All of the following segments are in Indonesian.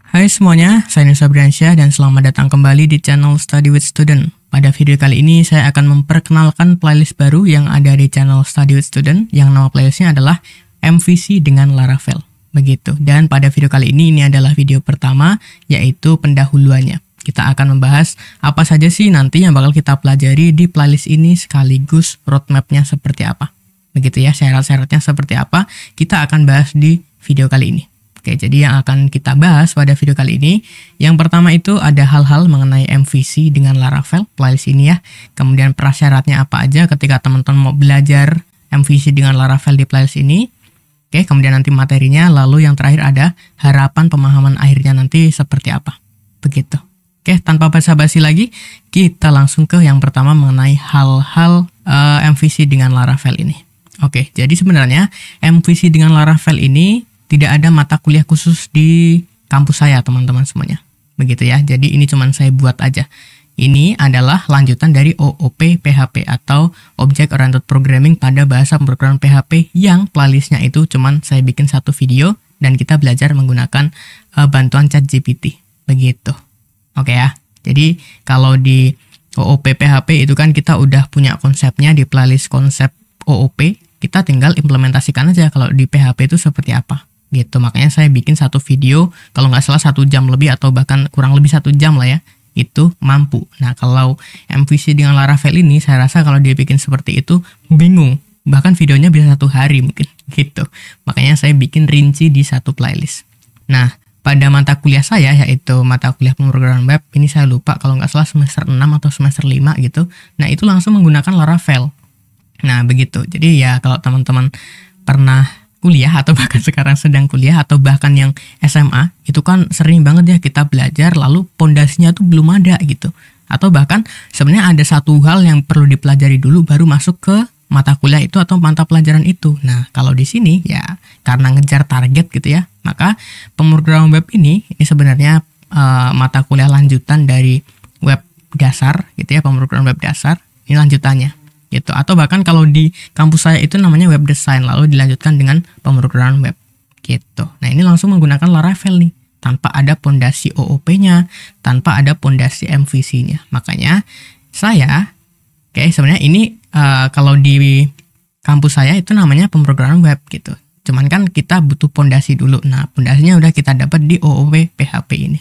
Hai semuanya, saya Nusa Briansyah dan selamat datang kembali di channel Study with Student. Pada video kali ini saya akan memperkenalkan playlist baru yang ada di channel Study with Student yang nama playlistnya adalah MVC dengan Laravel. Begitu. Dan pada video kali ini ini adalah video pertama yaitu pendahuluannya. Kita akan membahas apa saja sih nanti yang bakal kita pelajari di playlist ini sekaligus roadmapnya seperti apa. Begitu ya, syarat-syaratnya seperti apa, kita akan bahas di video kali ini. Oke, jadi yang akan kita bahas pada video kali ini, yang pertama itu ada hal-hal mengenai MVC dengan Laravel, playlist ini ya. Kemudian prasyaratnya apa aja ketika teman-teman mau belajar MVC dengan Laravel di playlist ini. Oke, kemudian nanti materinya, lalu yang terakhir ada harapan pemahaman akhirnya nanti seperti apa. Begitu. Oke, tanpa basa-basi lagi, kita langsung ke yang pertama mengenai hal-hal uh, eh, MVC dengan Laravel ini. Oke, jadi sebenarnya MVC dengan Laravel ini tidak ada mata kuliah khusus di kampus saya teman-teman semuanya begitu ya jadi ini cuman saya buat aja ini adalah lanjutan dari OOP PHP atau Object Oriented Programming pada bahasa pemrograman PHP yang playlistnya itu cuman saya bikin satu video dan kita belajar menggunakan uh, bantuan GPT, begitu oke ya jadi kalau di OOP PHP itu kan kita udah punya konsepnya di playlist konsep OOP kita tinggal implementasikan aja kalau di PHP itu seperti apa gitu makanya saya bikin satu video kalau nggak salah satu jam lebih atau bahkan kurang lebih satu jam lah ya itu mampu nah kalau MVC dengan Laravel ini saya rasa kalau dia bikin seperti itu bingung bahkan videonya bisa satu hari mungkin gitu makanya saya bikin rinci di satu playlist nah pada mata kuliah saya yaitu mata kuliah pemrograman web ini saya lupa kalau nggak salah semester 6 atau semester 5 gitu nah itu langsung menggunakan Laravel nah begitu jadi ya kalau teman-teman pernah kuliah atau bahkan sekarang sedang kuliah atau bahkan yang SMA itu kan sering banget ya kita belajar lalu pondasinya tuh belum ada gitu atau bahkan sebenarnya ada satu hal yang perlu dipelajari dulu baru masuk ke mata kuliah itu atau mata pelajaran itu. Nah, kalau di sini ya karena ngejar target gitu ya, maka pemrograman web ini ini sebenarnya uh, mata kuliah lanjutan dari web dasar gitu ya, pemrograman web dasar. Ini lanjutannya gitu atau bahkan kalau di kampus saya itu namanya web design lalu dilanjutkan dengan pemrograman web gitu nah ini langsung menggunakan Laravel nih tanpa ada pondasi OOP-nya tanpa ada pondasi MVC-nya makanya saya oke okay, sebenarnya ini uh, kalau di kampus saya itu namanya pemrograman web gitu cuman kan kita butuh pondasi dulu nah pondasinya udah kita dapat di OOP PHP ini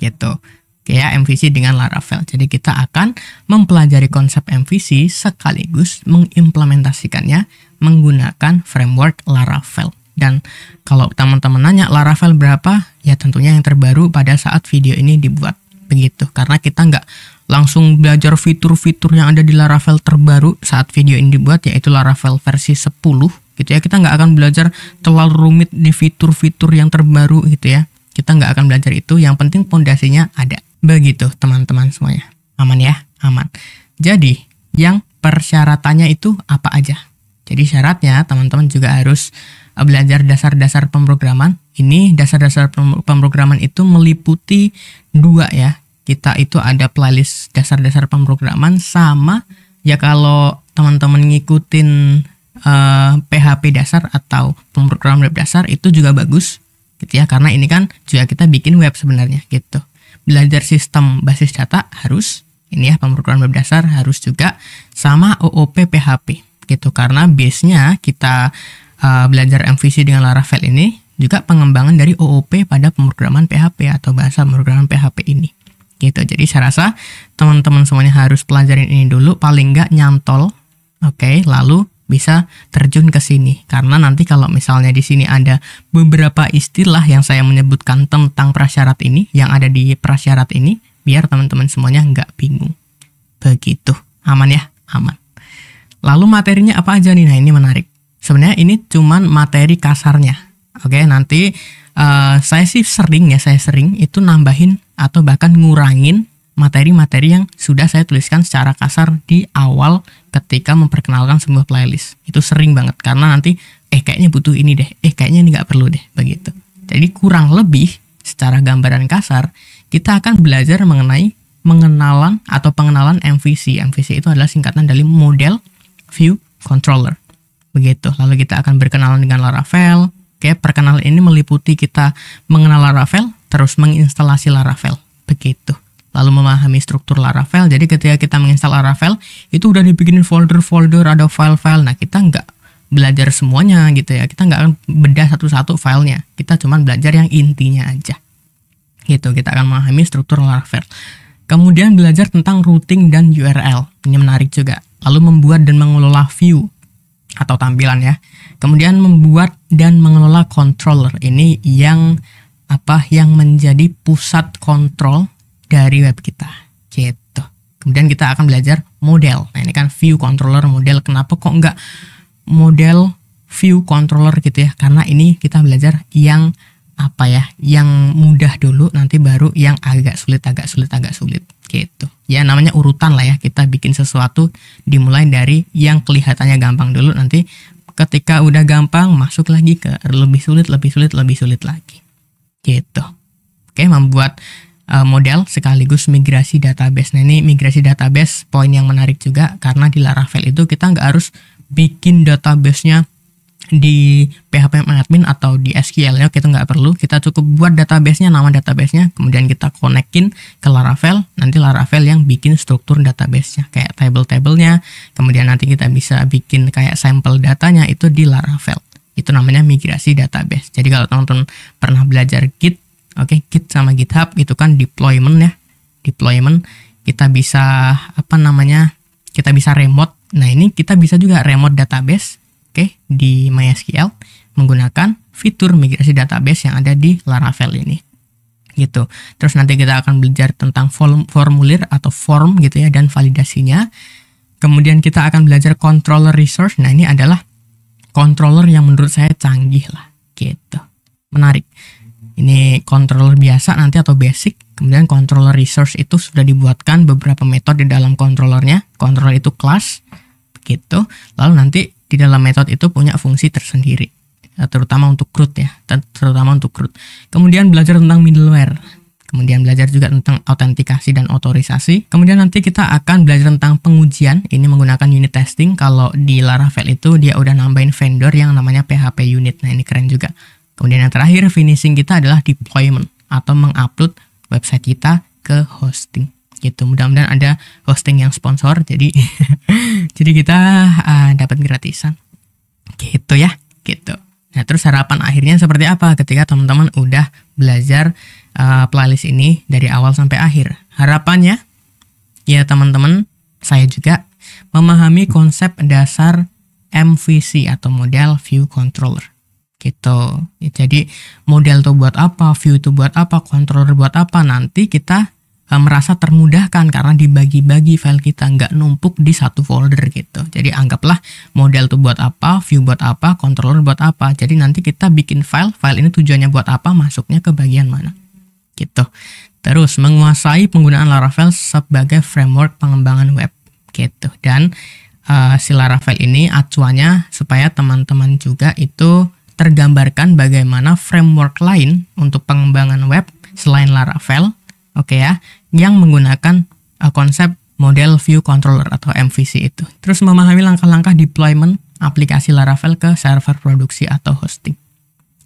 gitu ya MVC dengan Laravel. Jadi kita akan mempelajari konsep MVC sekaligus mengimplementasikannya menggunakan framework Laravel. Dan kalau teman-teman nanya Laravel berapa, ya tentunya yang terbaru pada saat video ini dibuat begitu. Karena kita nggak langsung belajar fitur-fitur yang ada di Laravel terbaru saat video ini dibuat yaitu Laravel versi 10 gitu ya. Kita nggak akan belajar terlalu rumit di fitur-fitur yang terbaru gitu ya. Kita nggak akan belajar itu, yang penting pondasinya ada. Begitu teman-teman semuanya. Aman ya? Aman. Jadi, yang persyaratannya itu apa aja? Jadi syaratnya teman-teman juga harus eh, belajar dasar-dasar pemrograman. Ini dasar-dasar pemrograman itu meliputi dua ya. Kita itu ada playlist dasar-dasar pemrograman sama ya kalau teman-teman ngikutin uh, eh, PHP dasar atau pemrograman web dasar itu juga bagus gitu ya karena ini kan juga kita bikin web sebenarnya gitu belajar sistem basis data harus ini ya pemrograman web dasar harus juga sama OOP PHP gitu karena base-nya kita uh, belajar MVC dengan Laravel ini juga pengembangan dari OOP pada pemrograman PHP atau bahasa pemrograman PHP ini gitu jadi saya rasa teman-teman semuanya harus pelajarin ini dulu paling nggak nyantol oke okay? lalu bisa terjun ke sini karena nanti kalau misalnya di sini ada beberapa istilah yang saya menyebutkan tentang prasyarat ini yang ada di prasyarat ini biar teman-teman semuanya nggak bingung begitu aman ya aman lalu materinya apa aja nih nah ini menarik sebenarnya ini cuman materi kasarnya oke nanti uh, saya sih sering ya saya sering itu nambahin atau bahkan ngurangin materi-materi yang sudah saya tuliskan secara kasar di awal ketika memperkenalkan sebuah playlist. Itu sering banget karena nanti eh kayaknya butuh ini deh, eh kayaknya ini nggak perlu deh, begitu. Jadi kurang lebih secara gambaran kasar kita akan belajar mengenai mengenalan atau pengenalan MVC. MVC itu adalah singkatan dari model view controller. Begitu. Lalu kita akan berkenalan dengan Laravel. Oke, perkenalan ini meliputi kita mengenal Laravel, terus menginstalasi Laravel. Begitu lalu memahami struktur Laravel. Jadi ketika kita menginstal Laravel, itu udah dibikinin folder-folder, ada file-file. Nah, kita nggak belajar semuanya gitu ya. Kita nggak akan bedah satu-satu filenya. Kita cuma belajar yang intinya aja. Gitu, kita akan memahami struktur Laravel. Kemudian belajar tentang routing dan URL. Ini menarik juga. Lalu membuat dan mengelola view atau tampilan ya. Kemudian membuat dan mengelola controller. Ini yang apa yang menjadi pusat kontrol dari web kita gitu kemudian kita akan belajar model nah ini kan view controller model kenapa kok nggak model view controller gitu ya karena ini kita belajar yang apa ya yang mudah dulu nanti baru yang agak sulit agak sulit agak sulit gitu ya namanya urutan lah ya kita bikin sesuatu dimulai dari yang kelihatannya gampang dulu nanti ketika udah gampang masuk lagi ke lebih sulit lebih sulit lebih sulit lagi gitu oke membuat uh, model sekaligus migrasi database. Nah ini migrasi database poin yang menarik juga karena di Laravel itu kita nggak harus bikin databasenya di PHP admin atau di SQL ya kita nggak perlu kita cukup buat databasenya nama databasenya kemudian kita konekin ke Laravel nanti Laravel yang bikin struktur databasenya kayak table-tablenya kemudian nanti kita bisa bikin kayak sampel datanya itu di Laravel itu namanya migrasi database jadi kalau teman-teman pernah belajar Git Oke, okay, Git sama GitHub itu kan deployment ya. Deployment kita bisa apa namanya? Kita bisa remote. Nah, ini kita bisa juga remote database, oke, okay, di MySQL menggunakan fitur migrasi database yang ada di Laravel ini. Gitu. Terus nanti kita akan belajar tentang formulir atau form gitu ya dan validasinya. Kemudian kita akan belajar controller resource. Nah, ini adalah controller yang menurut saya canggih lah gitu. Menarik ini controller biasa nanti atau basic kemudian controller resource itu sudah dibuatkan beberapa metode di dalam controllernya controller itu class begitu lalu nanti di dalam metode itu punya fungsi tersendiri eh, terutama untuk root ya terutama untuk root kemudian belajar tentang middleware kemudian belajar juga tentang autentikasi dan otorisasi. Kemudian nanti kita akan belajar tentang pengujian, ini menggunakan unit testing. Kalau di Laravel itu dia udah nambahin vendor yang namanya PHP unit, nah ini keren juga. Kemudian yang terakhir finishing kita adalah deployment atau mengupload website kita ke hosting gitu. Mudah-mudahan ada hosting yang sponsor jadi jadi kita uh, dapat gratisan. Gitu ya, gitu. Nah, terus harapan akhirnya seperti apa ketika teman-teman udah belajar uh, playlist ini dari awal sampai akhir? Harapannya ya teman-teman saya juga memahami konsep dasar MVC atau model view controller gitu. Ya, jadi model tuh buat apa, view tuh buat apa, controller buat apa, nanti kita eh, merasa termudahkan karena dibagi-bagi file kita nggak numpuk di satu folder gitu. Jadi anggaplah model tuh buat apa, view buat apa, controller buat apa. Jadi nanti kita bikin file, file ini tujuannya buat apa, masuknya ke bagian mana gitu. Terus menguasai penggunaan Laravel sebagai framework pengembangan web gitu dan uh, si Laravel ini acuannya supaya teman-teman juga itu tergambarkan bagaimana framework lain untuk pengembangan web selain Laravel, oke okay ya, yang menggunakan uh, konsep model view controller atau MVC itu. Terus memahami langkah-langkah deployment aplikasi Laravel ke server produksi atau hosting.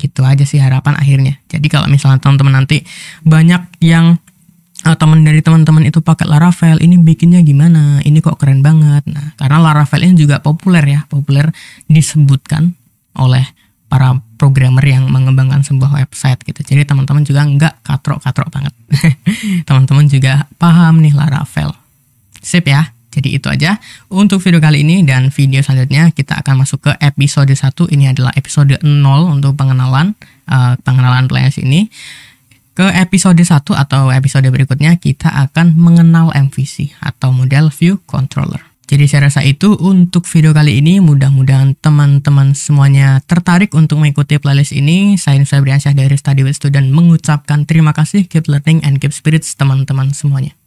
Gitu aja sih harapan akhirnya. Jadi kalau misalnya teman-teman nanti banyak yang uh, teman dari teman-teman itu pakai Laravel, ini bikinnya gimana? Ini kok keren banget. Nah, karena Laravel ini juga populer ya, populer disebutkan oleh para programmer yang mengembangkan sebuah website gitu. Jadi teman-teman juga nggak katrok-katrok banget. teman-teman juga paham nih Laravel. Sip ya. Jadi itu aja untuk video kali ini dan video selanjutnya kita akan masuk ke episode 1. Ini adalah episode 0 untuk pengenalan uh, pengenalan pelayanan ini. Ke episode 1 atau episode berikutnya kita akan mengenal MVC atau Model View Controller. Jadi saya rasa itu untuk video kali ini mudah-mudahan teman-teman semuanya tertarik untuk mengikuti playlist ini. Saya Febri Ansyah dari Study with Student mengucapkan terima kasih, keep learning and keep spirits teman-teman semuanya.